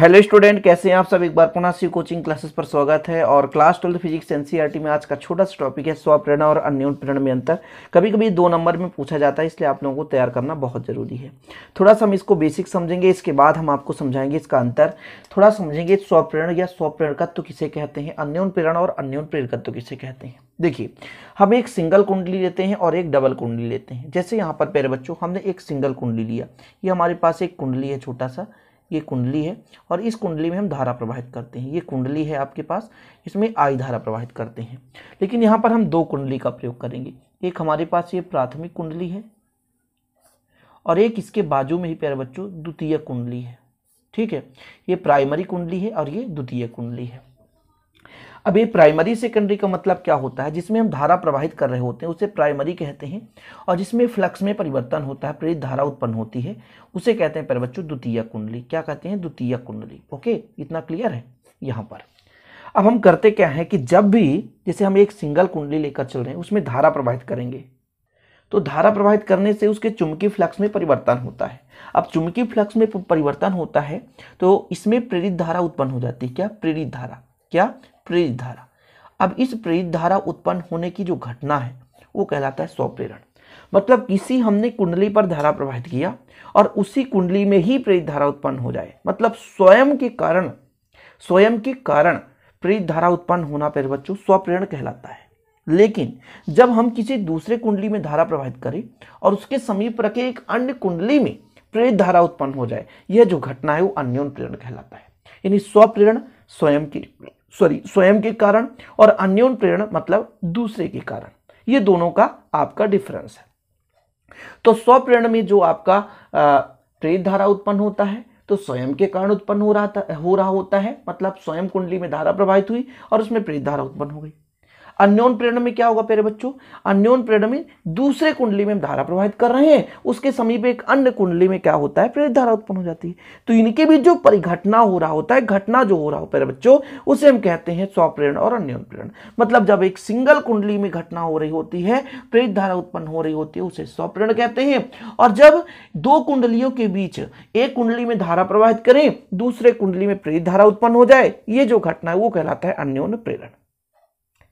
hello student कैसे हैं आप सब एक बार पुनः सी कोचिंग क्लासेस पर स्वागत है और क्लास ट्वेल्थ फिजिक्स एनसीईआरटी में आज का छोटा सा टॉपिक है स्वप्रेरणा और अन्योन प्रेरणा में अंतर कभी कभी दो नंबर में पूछा जाता है इसलिए आप लोगों को तैयार करना बहुत ज़रूरी है थोड़ा सा हम इसको बेसिक समझेंगे इसके बाद हम आपको समझाएंगे इसका अंतर थोड़ा समझेंगे स्वप्रेरण या स्वप्रेरकत्व किसे कहते हैं अन्योन प्रेरणा और अन्योन प्रेरकत्व किसे कहते हैं देखिए हम एक सिंगल कुंडली लेते हैं और एक डबल कुंडली लेते हैं जैसे यहाँ पर प्यारे बच्चों हमने एक सिंगल कुंडली लिया ये हमारे पास एक कुंडली है छोटा सा ये कुंडली है और इस कुंडली में हम धारा प्रवाहित करते हैं ये कुंडली है आपके पास इसमें आई धारा प्रवाहित करते हैं लेकिन यहाँ पर हम दो कुंडली का प्रयोग करेंगे एक हमारे पास ये प्राथमिक कुंडली है और एक इसके बाजू में ही प्यारे बच्चों द्वितीय कुंडली है ठीक है ये प्राइमरी कुंडली है और ये द्वितीय कुंडली है अब ये प्राइमरी सेकेंडरी का मतलब क्या होता है जिसमें हम धारा प्रवाहित कर रहे होते हैं उसे प्राइमरी कहते हैं और जिसमें फ्लक्स में परिवर्तन होता है प्रेरित धारा उत्पन्न होती है उसे कहते हैं पर बच्चों द्वितीय कुंडली क्या कहते हैं द्वितीय कुंडली ओके इतना क्लियर है यहाँ पर अब हम करते क्या है कि जब भी जैसे हम एक सिंगल कुंडली लेकर चल रहे हैं उसमें धारा प्रवाहित करेंगे तो धारा प्रवाहित करने से उसके चुंबकीय फ्लक्स में परिवर्तन होता है अब चुंबकीय फ्लक्स में परिवर्तन होता है तो इसमें प्रेरित धारा उत्पन्न हो जाती है क्या प्रेरित धारा क्या प्रेरित धारा अब इस प्रेरित धारा उत्पन्न होने की जो घटना है वो कहलाता है स्वप्रेरण मतलब किसी हमने कुंडली पर धारा प्रवाहित किया और उसी कुंडली में ही प्रेरित धारा उत्पन्न हो जाए मतलब स्वयं के कारण स्वयं के कारण प्रेरित धारा उत्पन्न होना पर बच्चों स्वप्रेरण कहलाता है लेकिन जब हम किसी दूसरे कुंडली में धारा प्रवाहित करें और उसके समीप रखे एक अन्य कुंडली में प्रेरित धारा उत्पन्न हो जाए यह जो घटना है वो अन्योन प्रेरण कहलाता है यानी स्वप्रेरण स्वयं की सॉरी स्वयं के कारण और अन्योन प्रेरण मतलब दूसरे के कारण ये दोनों का आपका डिफरेंस है तो स्वप्रेरण में जो आपका प्रेत धारा उत्पन्न होता है तो स्वयं के कारण उत्पन्न हो रहा था हो रहा होता है मतलब स्वयं कुंडली में धारा प्रभावित हुई और उसमें प्रेरित धारा उत्पन्न हो गई अन्योन प्रेरण में क्या होगा प्यारे बच्चों अन्योन प्रेरण में दूसरे कुंडली में हम धारा प्रवाहित कर रहे हैं उसके समीप एक अन्य कुंडली में क्या होता है प्रेरित धारा उत्पन्न हो जाती है तो इनके बीच जो परिघटना हो रहा होता है घटना जो हो रहा हो प्यारे बच्चों उसे हम कहते हैं स्वप्रेरण और अन्योन प्रेरण मतलब जब एक सिंगल कुंडली में घटना हो रही होती है प्रेरित धारा उत्पन्न हो रही होती है उसे स्वप्रेरण कहते हैं और जब दो कुंडलियों के बीच एक कुंडली में धारा प्रवाहित करें दूसरे कुंडली में प्रेरित धारा उत्पन्न हो जाए ये जो घटना है वो कहलाता है अन्योन प्रेरण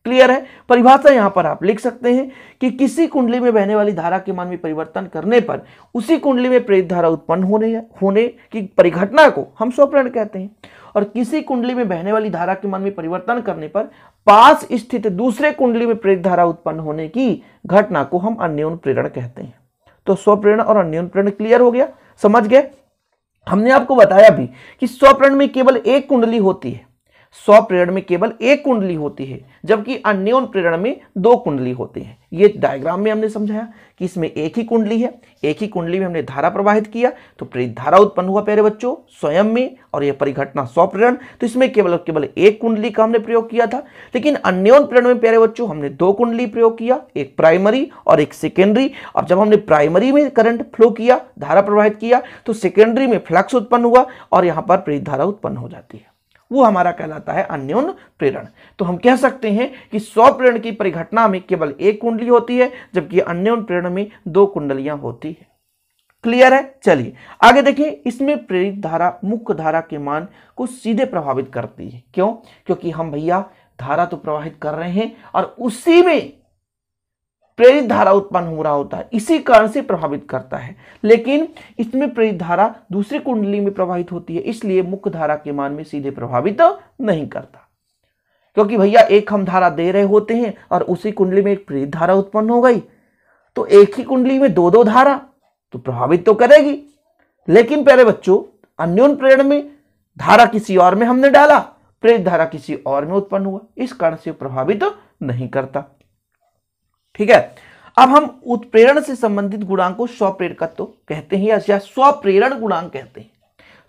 क्लियर है परिभाषा यहां पर आप लिख सकते हैं कि किसी कुंडली में बहने वाली धारा के मान में परिवर्तन करने पर उसी कुंडली में प्रेरित धारा उत्पन्न होने होने की परिघटना को हम स्वप्रण कहते हैं और किसी कुंडली में बहने वाली धारा के मान में परिवर्तन करने पर पास स्थित दूसरे कुंडली में प्रेरित धारा उत्पन्न होने की घटना को हम अन्योन प्रेरण कहते हैं तो स्वप्रेरण और अन्योन प्रेरण क्लियर हो गया समझ गए हमने आपको बताया भी कि स्वप्रण में केवल एक कुंडली होती है स्व प्रेरण में केवल एक कुंडली होती है जबकि अन्योन प्रेरण में दो कुंडली होते हैं ये डायग्राम में हमने समझाया कि इसमें एक ही कुंडली है एक ही कुंडली में हमने धारा प्रवाहित किया तो प्रेरित धारा उत्पन्न हुआ प्यारे बच्चों स्वयं में और यह परिघटना स्व प्रेरण तो इसमें केवल केवल एक कुंडली का हमने प्रयोग किया था लेकिन अन्योन प्रेरण में प्यारे बच्चों हमने दो कुंडली प्रयोग किया एक प्राइमरी और एक सेकेंडरी और जब हमने प्राइमरी में करंट फ्लो किया धारा प्रवाहित किया तो सेकेंडरी में फ्लक्स उत्पन्न हुआ और यहाँ पर प्रेरित धारा उत्पन्न हो जाती है वो हमारा कहलाता है अन्योन प्रेरण तो हम कह सकते हैं कि सौ प्रेरण की परिघटना में केवल एक कुंडली होती है जबकि अन्योन प्रेरण में दो कुंडलियां होती है क्लियर है चलिए आगे देखिए इसमें प्रेरित धारा मुख्य धारा के मान को सीधे प्रभावित करती है क्यों क्योंकि हम भैया धारा तो प्रवाहित कर रहे हैं और उसी में प्रेरित धारा उत्पन्न हो रहा होता है इसी कारण से प्रभावित करता है लेकिन इसमें प्रेरित धारा दूसरी कुंडली में प्रभावित होती है इसलिए मुख्य धारा के मान में सीधे प्रभावित तो नहीं करता क्योंकि भैया एक हम धारा दे रहे होते हैं और उसी कुंडली में एक प्रेरित धारा उत्पन्न हो गई तो एक ही कुंडली में दो दो धारा तो प्रभावित तो करेगी लेकिन प्यारे बच्चों अन्योन प्रेरण में धारा किसी और में हमने डाला प्रेरित धारा किसी और में उत्पन्न हुआ इस कारण से प्रभावित तो नहीं करता ठीक है अब हम उत्प्रेरण से संबंधित गुणांक को स्वप्रेरकत्व कहते हैं या स्वप्रेरण गुणांक कहते हैं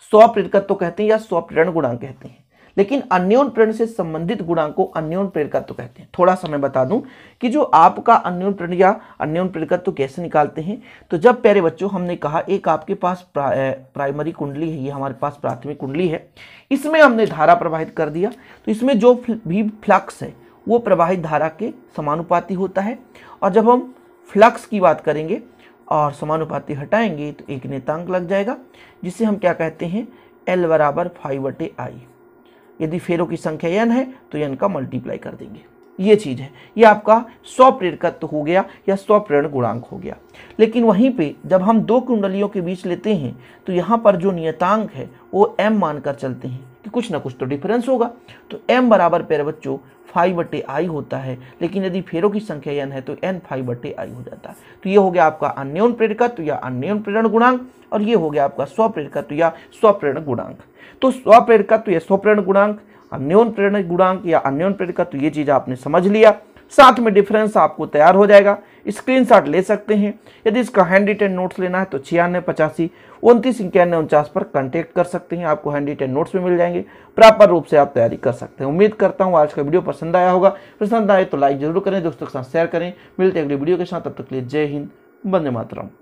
स्वप्रेरकत्व कहते हैं या स्वप्रेरण गुणांक कहते हैं लेकिन अन्योन प्रेरण से संबंधित गुणांक को अन्योन प्रेरकत्व कहते हैं थोड़ा सा मैं बता दूं कि जो आपका अन्योन प्रेरण या अन्योन प्रेरकत्व कैसे निकालते हैं तो जब प्यारे बच्चों हमने कहा एक आपके पास प्रा, प्राइमरी कुंडली है ये हमारे पास प्राथमिक कुंडली है इसमें हमने धारा प्रवाहित कर दिया तो इसमें जो भी फ्लक्स है वो प्रवाहित धारा के समानुपाती होता है और जब हम फ्लक्स की बात करेंगे और समानुपाती हटाएंगे तो एक नेतांक लग जाएगा जिसे हम क्या कहते हैं एल बराबर फाइव बटे आई यदि फेरों की संख्या यन है तो यन का मल्टीप्लाई कर देंगे ये चीज़ है ये आपका स्वप्रेरकत्व हो गया या स्वप्रेरण गुणांक हो गया लेकिन वहीं पे जब हम दो कुंडलियों के बीच लेते हैं तो यहाँ पर जो नियतांक है वो एम मानकर चलते हैं कुछ ना कुछ तो डिफरेंस होगा तो एम बराबर पेरे बच्चों फाइव बटे आई होता है लेकिन यदि फेरों की संख्या एन है तो एन फाइव बटे आई हो जाता है तो ये हो गया आपका अन्योन तो प्रेरकत्व या अन्योन प्रेरण गुणांक और ये हो गया आपका स्वप्रेरकत्व तो या स्वप्रेरण गुणांक तो स्वप्रेरकत्व या स्वप्रेरण गुणांक अन्योन प्रेरण गुणांक या अन्योन तो प्रेरकत्व ये चीज़ आपने समझ लिया साथ में डिफरेंस आपको तैयार हो जाएगा स्क्रीनशॉट ले सकते हैं यदि इसका हैंड रिटेन नोट्स लेना है तो छियानवे पचासी उनतीस इक्यानवे उनचास पर कांटेक्ट कर सकते हैं आपको हैंड रिटेन नोट्स भी मिल जाएंगे प्रॉपर रूप से आप तैयारी कर सकते हैं उम्मीद करता हूँ आज का वीडियो पसंद आया होगा पसंद आए तो लाइक जरूर करें दोस्तों के साथ शेयर करें मिलते हैं अगली वीडियो के साथ तब तक के लिए जय हिंद बंदे मातरम